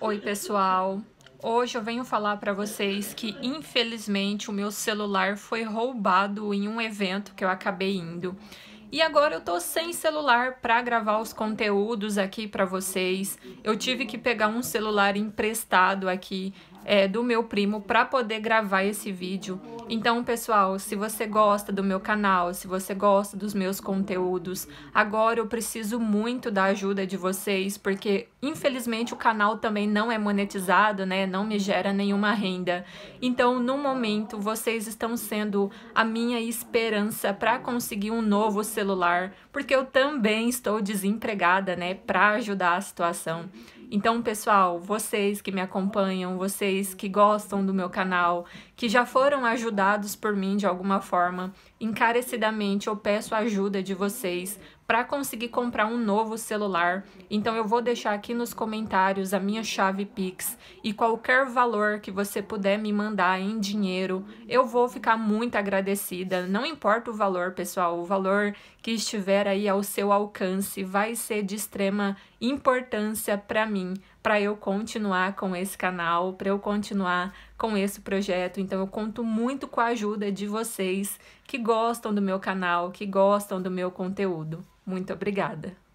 Oi, pessoal. Hoje eu venho falar para vocês que infelizmente o meu celular foi roubado em um evento que eu acabei indo. E agora eu tô sem celular para gravar os conteúdos aqui para vocês. Eu tive que pegar um celular emprestado aqui é, do meu primo para poder gravar esse vídeo. Então, pessoal, se você gosta do meu canal, se você gosta dos meus conteúdos, agora eu preciso muito da ajuda de vocês, porque Infelizmente, o canal também não é monetizado, né? Não me gera nenhuma renda. Então, no momento, vocês estão sendo a minha esperança para conseguir um novo celular, porque eu também estou desempregada, né? Para ajudar a situação. Então, pessoal, vocês que me acompanham, vocês que gostam do meu canal, que já foram ajudados por mim de alguma forma, encarecidamente eu peço a ajuda de vocês para conseguir comprar um novo celular. Então, eu vou deixar aqui aqui nos comentários a minha chave Pix e qualquer valor que você puder me mandar em dinheiro, eu vou ficar muito agradecida. Não importa o valor, pessoal, o valor que estiver aí ao seu alcance vai ser de extrema importância para mim, para eu continuar com esse canal, para eu continuar com esse projeto. Então eu conto muito com a ajuda de vocês que gostam do meu canal, que gostam do meu conteúdo. Muito obrigada.